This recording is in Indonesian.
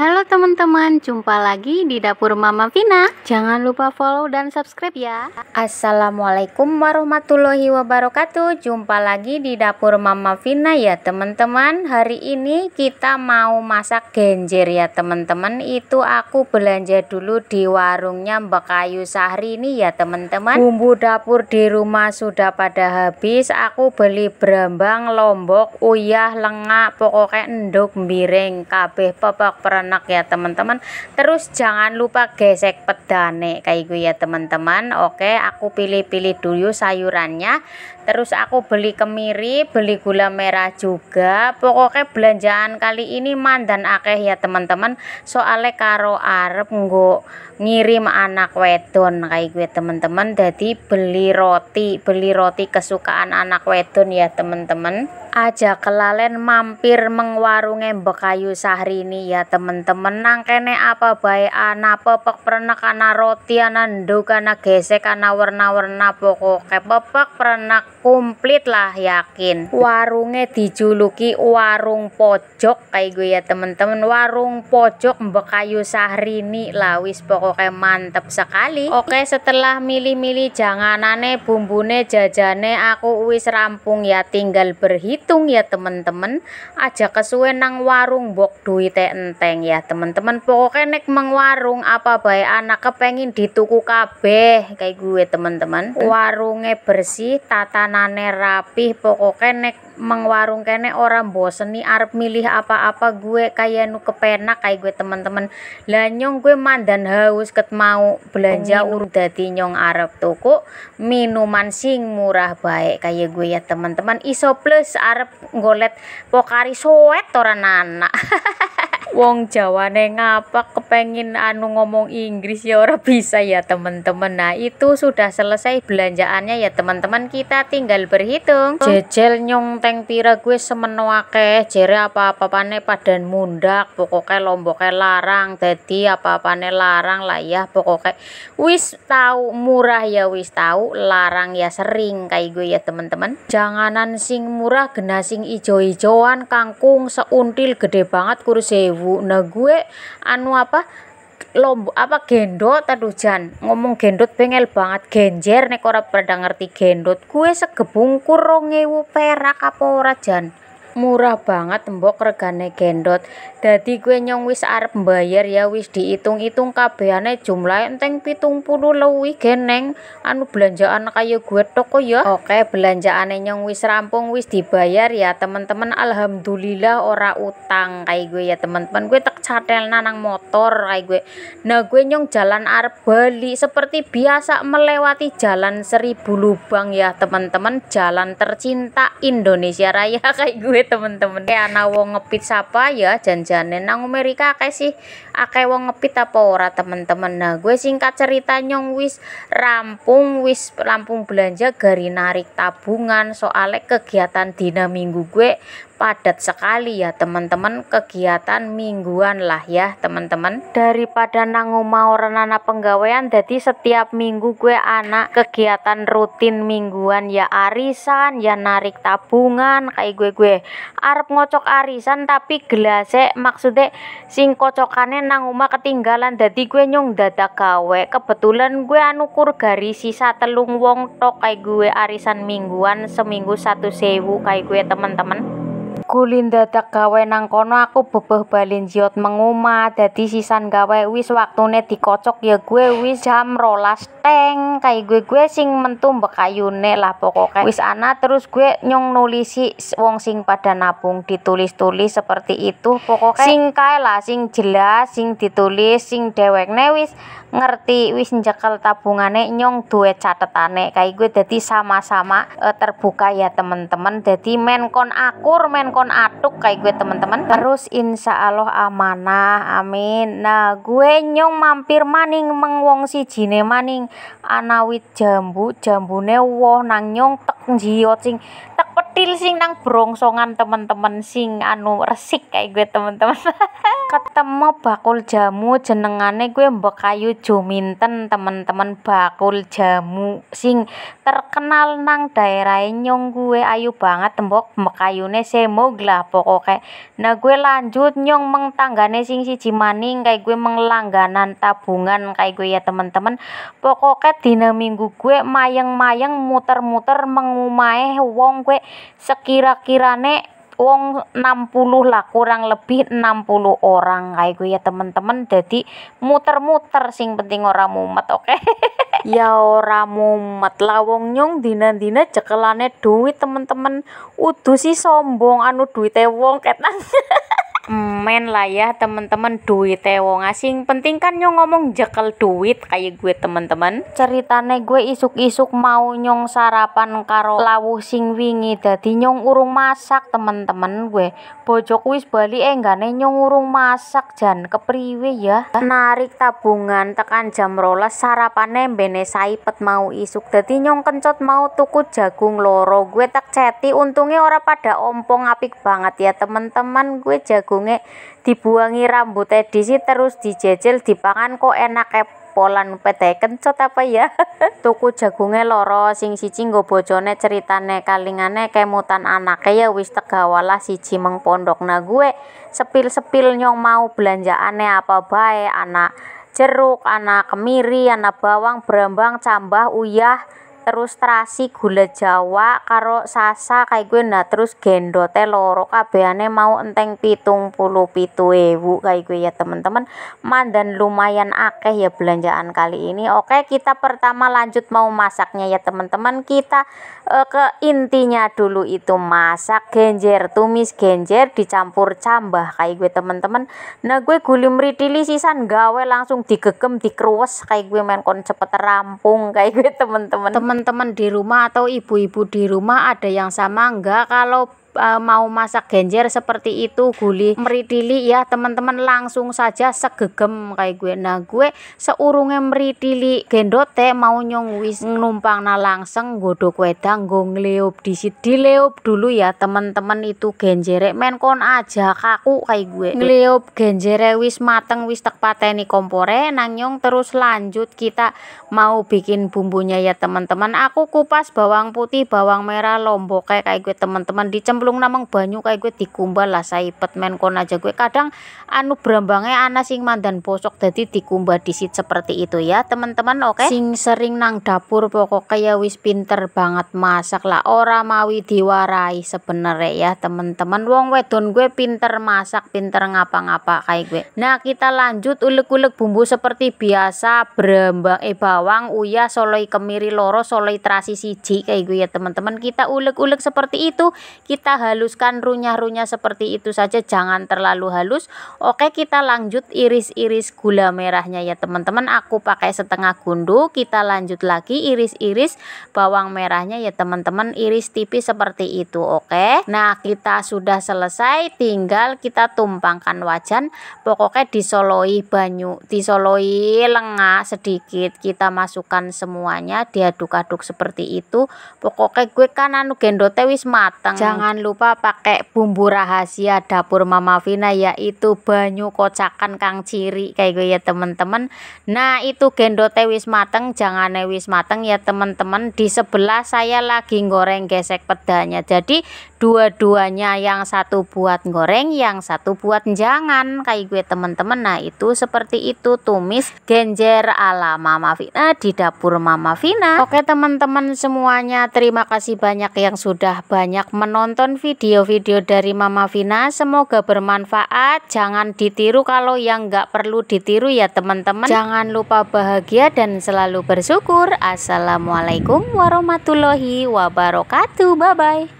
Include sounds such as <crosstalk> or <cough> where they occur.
Halo teman-teman, jumpa lagi di dapur Mama Vina. Jangan lupa follow dan subscribe ya. Assalamualaikum warahmatullahi wabarakatuh. Jumpa lagi di dapur Mama Vina ya teman-teman. Hari ini kita mau masak genjer ya teman-teman. Itu aku belanja dulu di warungnya Mbak Kayu Sahri ini ya teman-teman. Bumbu dapur di rumah sudah pada habis. Aku beli berambang, lombok, uyah, lengak, pokoknya endok, miring, kabeh, pepak perenang enak ya teman-teman terus jangan lupa gesek pedane kayak gue gitu ya teman-teman oke aku pilih-pilih dulu sayurannya terus aku beli kemiri beli gula merah juga pokoknya belanjaan kali ini mandan akeh ya teman-teman Soalnya karo arep nggo ngirim anak wedon kayak gue gitu ya, teman-teman jadi beli roti beli roti kesukaan anak wedon ya teman-teman aja kelalen mampir mengwarunge Bekayu Sahrini ya teman teman temen-temenan kene apa bae ana pepek prenek ana roti ana nduk ana gesek ana warna warna pokoke pepek prenek komplit lah yakin warungnya dijuluki warung pojok kayak gue ya temen-temen warung pojok Mbekayu Sahrini lah wis pokoke mantep sekali oke setelah milih-milih jangan janganane bumbune jajane aku wis rampung ya tinggal berhitung ya temen-temen aja kesuwen nang warung bok duit enteng warung ya teman-teman pokoknya nek mengwarung apa baik anak kepengin dituku kabeh kayak gue teman-teman warungnya bersih tatanane rapih pokoknya nek mengwarung warung kene orang bosen nih arep milih apa-apa gue kayak nu kepenak kayak gue teman-teman lanyong gue mandan haus ket mau belanja urdati nyong arep toko minuman sing murah baik kayak gue ya teman-teman iso plus arep golet pokari soet orang anak <laughs> wong Jawa neng, apa kepengin anu ngomong Inggris ya ora bisa ya teman-teman nah itu sudah selesai belanjaannya ya teman-teman kita tinggal berhitung jejel nyong teng pira gue semenuake. jere apa-apane padan mundak pokoknya lomboknya larang Tadi apa-apane larang lah ya pokoknya wis tahu murah ya wis tahu larang ya sering kayak gue ya teman-teman janganan sing murah genasing ijo-ijoan kangkung seuntil gede banget kurus sewu bu, nah gue anu apa lombo apa gendot aduh Jan ngomong gendot pengel banget genjer nek ora pada ngerti gendot gue segebungkur rongewu perak apa ora Jan murah banget mbok regane gendot jadi gue nyong wis arep bayar ya wis dihitung-hitung kabehane jumlah enteng pitung puluh lewi geneng anu belanjaan kayu gue toko ya oke belanjaan nyong wis rampung wis dibayar ya teman-teman alhamdulillah ora utang kayak gue ya teman-teman gue tak catel nanang motor kayak gue nah gue nyong jalan arep bali seperti biasa melewati jalan seribu lubang ya teman-teman jalan tercinta Indonesia Raya <laughs> kayak gue temen-temen ya ana wong ngepit siapa ya janjane nang Amerika kayak sih akeh wong ngepit apa ora temen-temen nah gue singkat cerita nyong wis rampung wis rampung belanja gari narik tabungan Soale kegiatan dina minggu gue padat sekali ya teman-teman kegiatan mingguan lah ya teman-teman daripada nang omah ora ana penggawean jadi setiap minggu gue anak kegiatan rutin mingguan ya arisan ya narik tabungan kayak gue gue arep ngocok arisan tapi gelasek maksudnya sing kocokannya nang omah ketinggalan jadi gue nyong dadak gawe kebetulan gue anukur kur gari sisa telung wong tok kayak gue arisan mingguan seminggu satu sewu kayak gue teman-teman. Gulinda dak gawe nang kono aku bebuh bali jiot menguma dadi sisan gawe wis waktune dikocok ya gue wis jam rolas teng kayak gue gue sing mentum bekayune lah pokoknya wis ana terus gue nyong nulisi wong sing pada nabung ditulis-tulis seperti itu pokoknya sing kae lah sing jelas sing ditulis sing dhewekne wis ngerti wis njekel tabungane nyong duwe catetane kayak gue jadi sama-sama eh, terbuka ya temen-temen jadi menkon akur menkon kon atuk kayak gue teman-teman terus insya Allah amanah amin nah gue nyong mampir maning mengwong si jine maning anawit jambu jambune woh nang nyong tek jiot sing tek til sing nang brongsongan temen-temen sing anu resik kayak gue temen-temen <laughs> ketemu bakul jamu jenengane gue kayu juminten temen-temen bakul jamu sing terkenal nang daerah nyong gue ayu banget tembok mekayune semog lah pokoknya nah gue lanjut nyong meng tanggane sing si cimaning kayak gue menglangganan tabungan kayak gue ya temen-temen pokoknya dina minggu gue mayang-mayang muter-muter mengumai wong gue sekira-kirane wong 60 lah kurang lebih 60 orang kayak gue ya temen-temen jadi muter-muter sing penting orang mumet oke okay? <laughs> ya orang mumet lah wong nyong dina-dina cekelane duit temen-temen udu si sombong anu duitnya wong ketang <laughs> men lah ya teman-teman duit ya, wong asing penting kan nyong ngomong jekel duit kayak gue teman-teman ceritane gue isuk-isuk mau nyong sarapan karo lawu sing wingi dadi nyong urung masak teman-teman gue bojok wis bali enggane eh, nyong urung masak jan kepriwe ya narik tabungan tekan jam rolas sarapane bene saipet mau isuk dadi nyong kencot mau tuku jagung loro gue tak ceti untungnya ora pada ompong apik banget ya teman-teman gue jagung godhonge rambut rambuté sih terus dijejel dipangan kok enak e polan pete kencot apa ya <laughs> tuku jagunge loro sing siji nggo bojone ceritane kalingane kemutan anake ya wis tegawalah siji meng pondokna gue sepil-sepil nyong mau belanjaane apa bae anak jeruk anak kemiri anak bawang berembang cambah uyah terus terasi gula Jawa karo sasa kayak gue nah terus gendote loro kabehane mau enteng pitung puluh pitu ewu kayak gue ya teman-teman mandan lumayan akeh ya belanjaan kali ini oke kita pertama lanjut mau masaknya ya teman-teman kita eh, ke intinya dulu itu masak genjer tumis genjer dicampur cambah kayak gue teman-teman nah gue guli meritili sisan gawe langsung digegem dikeruwes kayak gue main kon cepet rampung kayak gue teman-teman teman teman-teman di rumah atau ibu-ibu di rumah ada yang sama enggak kalau Eh, mau masak genjer seperti itu guli meridili ya teman-teman langsung saja segegem kayak gue nah gue seurungnya meridili gendote mau nyong wis numpang nah langsung godok wedang go di disit dileop dulu ya teman-teman itu genjere men kon aja kaku kayak gue ngleop genjere wis mateng wis tek pateni kompore nang nyong terus lanjut kita mau bikin bumbunya ya teman-teman aku kupas bawang putih bawang merah lombok kayak kayak gue teman-teman dicem nyemplung namang banyu kayak gue dikumbal lah saipet men kon aja gue kadang anu berambangnya anak sing mandan bosok jadi dikumbal disit seperti itu ya teman-teman oke okay? sing sering nang dapur pokok kayak wis pinter banget masak lah ora mawi diwarai sebenernya ya teman-teman wong wedon gue pinter masak pinter ngapa-ngapa kayak gue nah kita lanjut ulek-ulek bumbu seperti biasa berambang eh bawang uya soloi kemiri loro soloi terasi siji kayak gue ya teman-teman kita ulek-ulek seperti itu kita kita haluskan runyah-runyah seperti itu saja jangan terlalu halus oke kita lanjut iris-iris gula merahnya ya teman-teman aku pakai setengah gundu kita lanjut lagi iris-iris bawang merahnya ya teman-teman iris tipis seperti itu oke nah kita sudah selesai tinggal kita tumpangkan wajan pokoknya disoloi banyu disoloi lengah sedikit kita masukkan semuanya diaduk-aduk seperti itu pokoknya gue kan anu gendote wis mateng jangan lupa pakai bumbu rahasia dapur Mama Vina yaitu banyu kocakan kang ciri kayak gue gitu ya teman-teman. Nah, itu gendote wis mateng, jangan wis mateng ya teman-teman. Di sebelah saya lagi goreng gesek pedanya. Jadi, dua-duanya yang satu buat goreng, yang satu buat jangan kayak gue gitu ya, teman-teman. Nah, itu seperti itu tumis genjer ala Mama Vina di dapur Mama Vina. Oke, teman-teman semuanya, terima kasih banyak yang sudah banyak menonton menonton video-video dari Mama Vina. Semoga bermanfaat. Jangan ditiru kalau yang nggak perlu ditiru ya teman-teman. Jangan lupa bahagia dan selalu bersyukur. Assalamualaikum warahmatullahi wabarakatuh. Bye-bye.